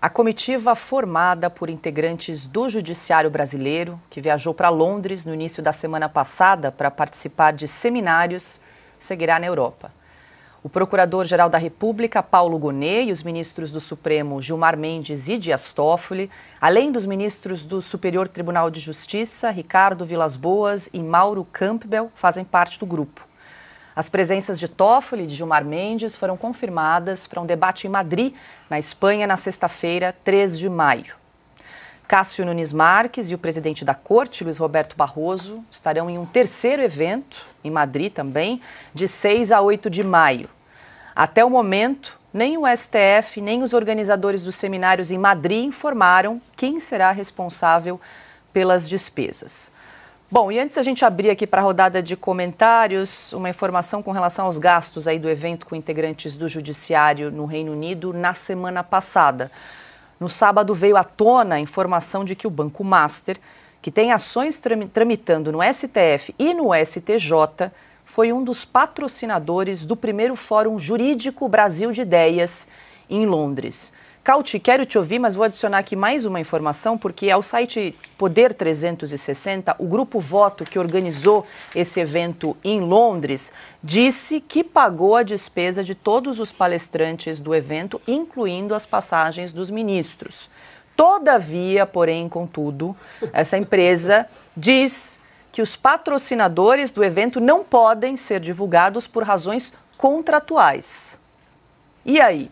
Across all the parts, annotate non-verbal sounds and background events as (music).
A comitiva formada por integrantes do Judiciário Brasileiro, que viajou para Londres no início da semana passada para participar de seminários, seguirá na Europa. O Procurador-Geral da República, Paulo Gonet, e os ministros do Supremo, Gilmar Mendes e Dias Toffoli, além dos ministros do Superior Tribunal de Justiça, Ricardo Vilas Boas e Mauro Campbell, fazem parte do grupo. As presenças de Toffoli e de Gilmar Mendes foram confirmadas para um debate em Madrid, na Espanha, na sexta-feira, 3 de maio. Cássio Nunes Marques e o presidente da Corte, Luiz Roberto Barroso, estarão em um terceiro evento, em Madrid também, de 6 a 8 de maio. Até o momento, nem o STF, nem os organizadores dos seminários em Madrid informaram quem será responsável pelas despesas. Bom, e antes a gente abrir aqui para a rodada de comentários, uma informação com relação aos gastos aí do evento com integrantes do judiciário no Reino Unido na semana passada. No sábado veio à tona a informação de que o Banco Master, que tem ações tramitando no STF e no STJ, foi um dos patrocinadores do primeiro Fórum Jurídico Brasil de Ideias em Londres. Cauti, quero te ouvir, mas vou adicionar aqui mais uma informação, porque ao site Poder 360, o grupo Voto, que organizou esse evento em Londres, disse que pagou a despesa de todos os palestrantes do evento, incluindo as passagens dos ministros. Todavia, porém, contudo, essa empresa diz que os patrocinadores do evento não podem ser divulgados por razões contratuais. E aí?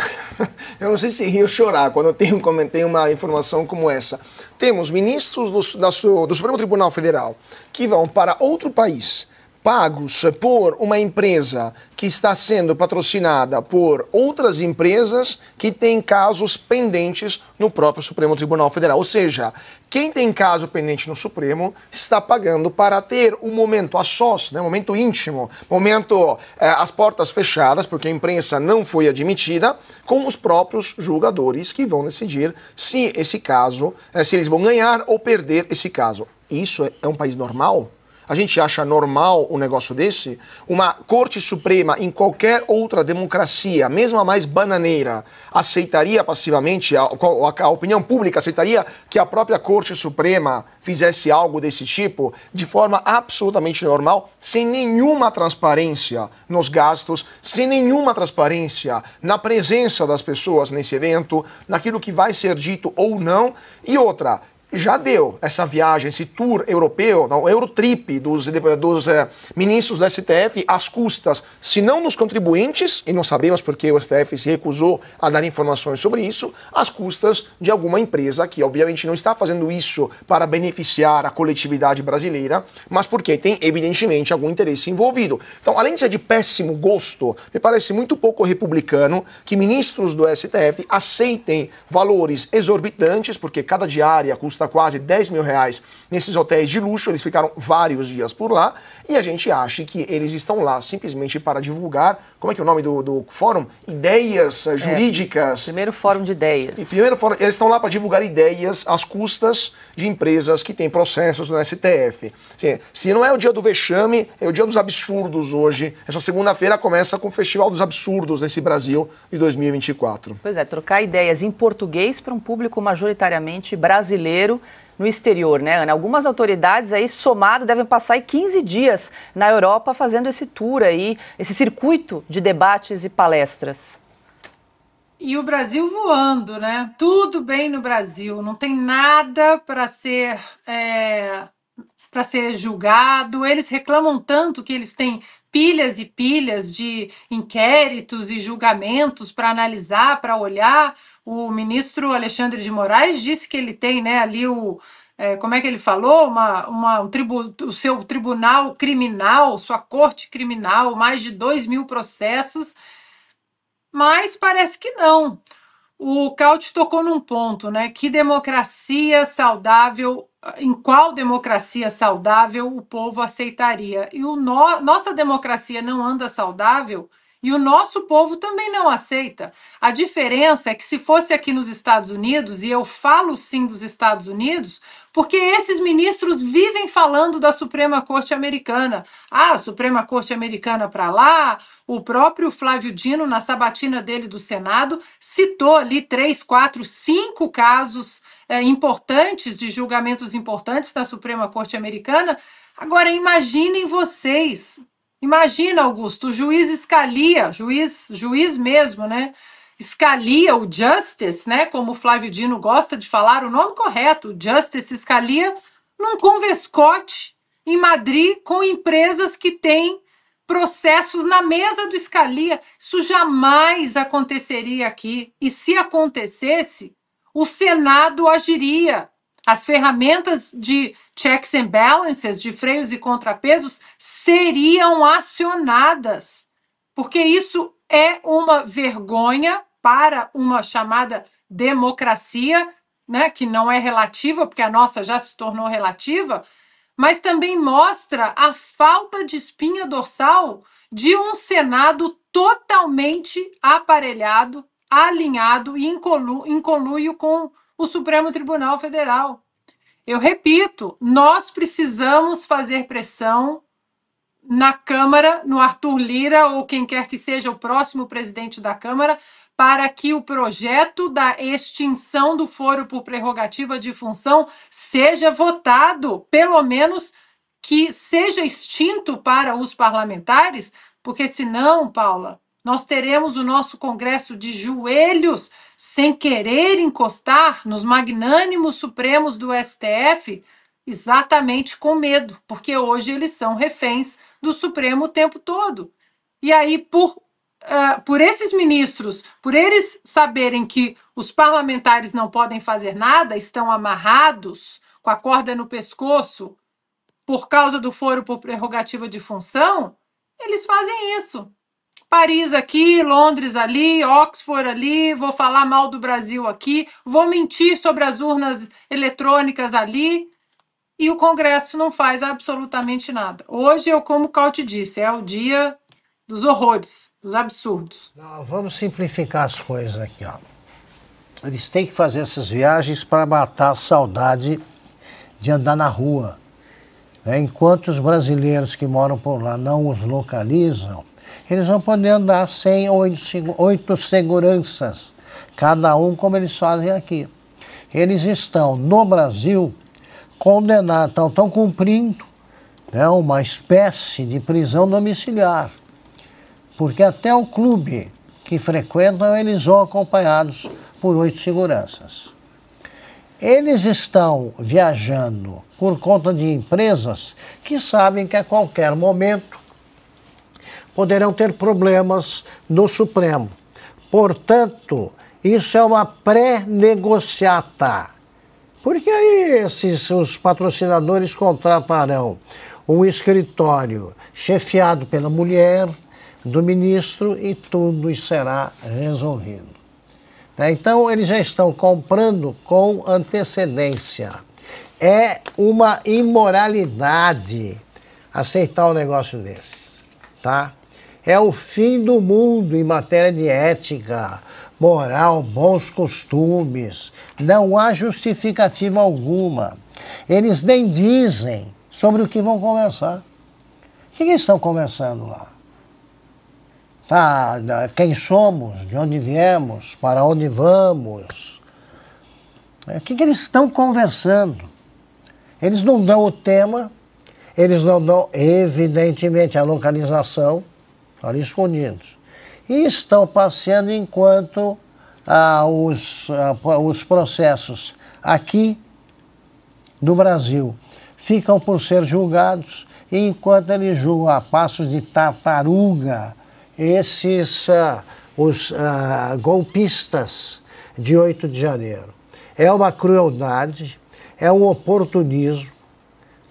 (laughs) eu não sei se rio ou chorar quando eu tenho, comentei uma informação como essa. Temos ministros do, da, do Supremo Tribunal Federal que vão para outro país pagos por uma empresa que está sendo patrocinada por outras empresas que têm casos pendentes no próprio Supremo Tribunal Federal. Ou seja, quem tem caso pendente no Supremo está pagando para ter um momento a sós, né, um momento íntimo, momento é, portas fechadas, porque a imprensa não foi admitida, com os próprios julgadores que vão decidir se esse caso, é, se eles vão ganhar ou perder esse caso. Isso é, é um país normal? A gente acha normal um negócio desse? Uma Corte Suprema em qualquer outra democracia, mesmo a mais bananeira, aceitaria passivamente, a, a, a opinião pública aceitaria que a própria Corte Suprema fizesse algo desse tipo de forma absolutamente normal, sem nenhuma transparência nos gastos, sem nenhuma transparência na presença das pessoas nesse evento, naquilo que vai ser dito ou não. E outra, já deu essa viagem, esse tour europeu, não, Eurotrip dos, dos é, ministros do STF às custas, se não nos contribuintes, e não sabemos porque o STF se recusou a dar informações sobre isso, às custas de alguma empresa que obviamente não está fazendo isso para beneficiar a coletividade brasileira, mas porque tem evidentemente algum interesse envolvido. Então, além de ser de péssimo gosto, me parece muito pouco republicano que ministros do STF aceitem valores exorbitantes, porque cada diária custa custa quase 10 mil reais nesses hotéis de luxo, eles ficaram vários dias por lá, e a gente acha que eles estão lá simplesmente para divulgar, como é que é o nome do, do fórum? Ideias eh, é, jurídicas. É, primeiro fórum de ideias. E primeiro fórum, eles estão lá para divulgar ideias às custas de empresas que têm processos no STF. Assim, se não é o dia do vexame, é o dia dos absurdos hoje. Essa segunda-feira começa com o Festival dos Absurdos nesse Brasil de 2024. Pois é, trocar ideias em português para um público majoritariamente brasileiro brasileiro no exterior, né, Ana? Algumas autoridades aí, somado, devem passar aí 15 dias na Europa fazendo esse tour aí, esse circuito de debates e palestras. E o Brasil voando, né? Tudo bem no Brasil, não tem nada para ser é, para ser julgado. Eles reclamam tanto que eles têm pilhas e pilhas de inquéritos e julgamentos para analisar, para olhar. O ministro Alexandre de Moraes disse que ele tem né, ali o. É, como é que ele falou? Uma, uma, um tribu, o seu tribunal criminal, sua corte criminal, mais de dois mil processos. Mas parece que não o Caut tocou num ponto, né? Que democracia saudável, em qual democracia saudável o povo aceitaria? E o no, nossa democracia não anda saudável e o nosso povo também não aceita. A diferença é que, se fosse aqui nos Estados Unidos, e eu falo sim dos Estados Unidos, porque esses ministros vivem falando da Suprema Corte Americana. Ah, a Suprema Corte Americana para lá, o próprio Flávio Dino, na sabatina dele do Senado, citou ali três, quatro, cinco casos é, importantes, de julgamentos importantes da Suprema Corte Americana. Agora, imaginem vocês Imagina, Augusto, o juiz escalia, juiz, juiz mesmo, né? Escalia o Justice, né? Como o Flávio Dino gosta de falar, o nome correto, Justice Escalia, num convescote em Madrid com empresas que têm processos na mesa do Scalia. Isso jamais aconteceria aqui. E se acontecesse, o Senado agiria as ferramentas de checks and balances, de freios e contrapesos, seriam acionadas, porque isso é uma vergonha para uma chamada democracia, né, que não é relativa, porque a nossa já se tornou relativa, mas também mostra a falta de espinha dorsal de um Senado totalmente aparelhado, alinhado e em, colu com o Supremo Tribunal Federal. Eu repito, nós precisamos fazer pressão na Câmara, no Arthur Lira ou quem quer que seja o próximo presidente da Câmara, para que o projeto da extinção do foro por prerrogativa de função seja votado, pelo menos que seja extinto para os parlamentares, porque senão, Paula, nós teremos o nosso Congresso de joelhos sem querer encostar nos magnânimos supremos do STF, exatamente com medo, porque hoje eles são reféns do Supremo o tempo todo. E aí, por, uh, por esses ministros, por eles saberem que os parlamentares não podem fazer nada, estão amarrados com a corda no pescoço por causa do foro por prerrogativa de função, eles fazem isso. Paris aqui, Londres ali, Oxford ali, vou falar mal do Brasil aqui, vou mentir sobre as urnas eletrônicas ali. E o Congresso não faz absolutamente nada. Hoje, eu, como o te disse, é o dia dos horrores, dos absurdos. Não, vamos simplificar as coisas aqui. Ó. Eles têm que fazer essas viagens para matar a saudade de andar na rua. Né? Enquanto os brasileiros que moram por lá não os localizam, eles vão poder andar sem oito, oito seguranças, cada um como eles fazem aqui. Eles estão no Brasil condenados, estão, estão cumprindo né, uma espécie de prisão domiciliar, porque até o clube que frequentam eles vão acompanhados por oito seguranças. Eles estão viajando por conta de empresas que sabem que a qualquer momento poderão ter problemas no Supremo. Portanto, isso é uma pré-negociata. Porque aí esses, os patrocinadores contratarão um escritório chefiado pela mulher do ministro e tudo será resolvido. Né? Então, eles já estão comprando com antecedência. É uma imoralidade aceitar um negócio desse, tá? é o fim do mundo em matéria de ética, moral, bons costumes. Não há justificativa alguma. Eles nem dizem sobre o que vão conversar. O que, que estão conversando lá? Tá, quem somos, de onde viemos, para onde vamos. É, o que, que eles estão conversando? Eles não dão o tema, eles não dão, evidentemente, a localização ali escondidos. E estão passeando enquanto ah, os, ah, os processos aqui no Brasil ficam por ser julgados, enquanto eles julgam a passos de tartaruga esses ah, os ah, golpistas de 8 de janeiro. É uma crueldade, é um oportunismo,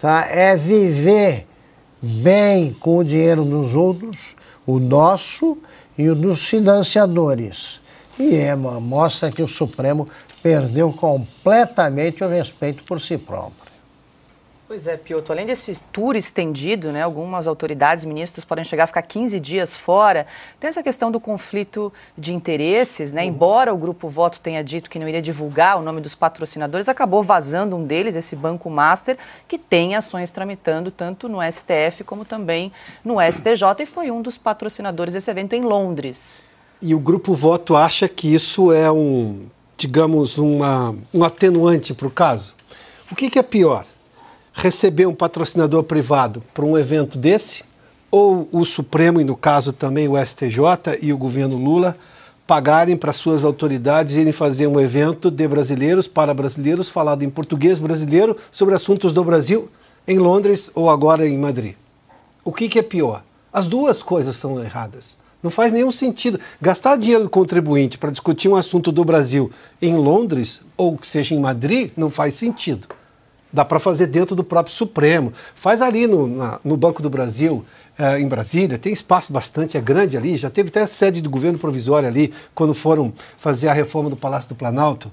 tá? é viver bem com o dinheiro dos outros o nosso e o dos financiadores. E é, mostra que o Supremo perdeu completamente o respeito por si próprio. Pois é, Pioto, além desse tour estendido, né, algumas autoridades, ministros podem chegar a ficar 15 dias fora, tem essa questão do conflito de interesses, né? Uhum. Embora o Grupo Voto tenha dito que não iria divulgar o nome dos patrocinadores, acabou vazando um deles, esse Banco Master, que tem ações tramitando tanto no STF como também no STJ e foi um dos patrocinadores desse evento em Londres. E o Grupo Voto acha que isso é um, digamos, uma, um atenuante para o caso? O que, que é pior? receber um patrocinador privado para um evento desse, ou o Supremo, e no caso também o STJ e o governo Lula, pagarem para suas autoridades irem fazer um evento de brasileiros para brasileiros, falado em português brasileiro, sobre assuntos do Brasil, em Londres ou agora em Madrid. O que, que é pior? As duas coisas são erradas. Não faz nenhum sentido. Gastar dinheiro do contribuinte para discutir um assunto do Brasil em Londres ou que seja em Madrid não faz sentido. Dá para fazer dentro do próprio Supremo. Faz ali no, na, no Banco do Brasil, é, em Brasília, tem espaço bastante, é grande ali. Já teve até a sede do governo provisório ali, quando foram fazer a reforma do Palácio do Planalto.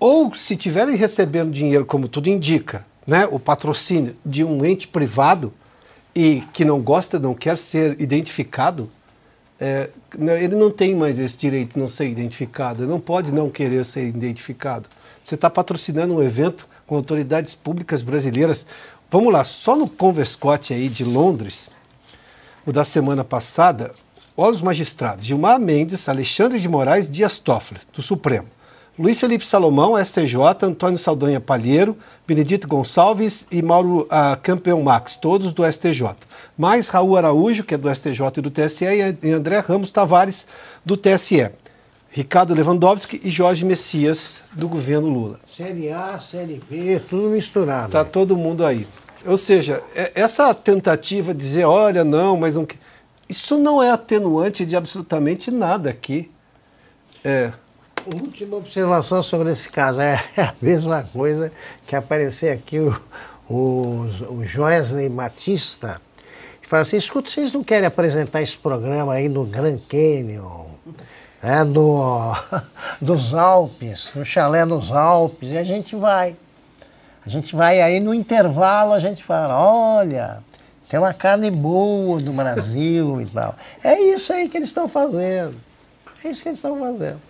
Ou se tiverem recebendo dinheiro, como tudo indica, né, o patrocínio de um ente privado e que não gosta, não quer ser identificado, é, ele não tem mais esse direito de não ser identificado, ele não pode não querer ser identificado. Você está patrocinando um evento com autoridades públicas brasileiras. Vamos lá, só no Converscote aí de Londres, o da semana passada, olha os magistrados: Gilmar Mendes, Alexandre de Moraes, Dias Toffoli, do Supremo. Luiz Felipe Salomão, STJ, Antônio Saldanha Palheiro, Benedito Gonçalves e Mauro uh, Campeão Max, todos do STJ. Mais Raul Araújo, que é do STJ e do TSE, e André Ramos Tavares, do TSE. Ricardo Lewandowski e Jorge Messias, do governo Lula. Série A, Série B, tudo misturado. Está todo mundo aí. Ou seja, é, essa tentativa de dizer, olha, não, mas não... Isso não é atenuante de absolutamente nada aqui. É. Última observação sobre esse caso. É (laughs) a mesma coisa que aparecer aqui o, o, o Joesley Batista, que fala assim, escuta, vocês não querem apresentar esse programa aí no Grand Canyon? é, do, (laughs) dos Alpes, do chalé dos Alpes, e a gente vai. A gente vai aí no intervalo, a gente fala, olha, tem uma carne boa do Brasil (laughs) e tal. É isso aí que eles estão fazendo. É isso que eles estão fazendo.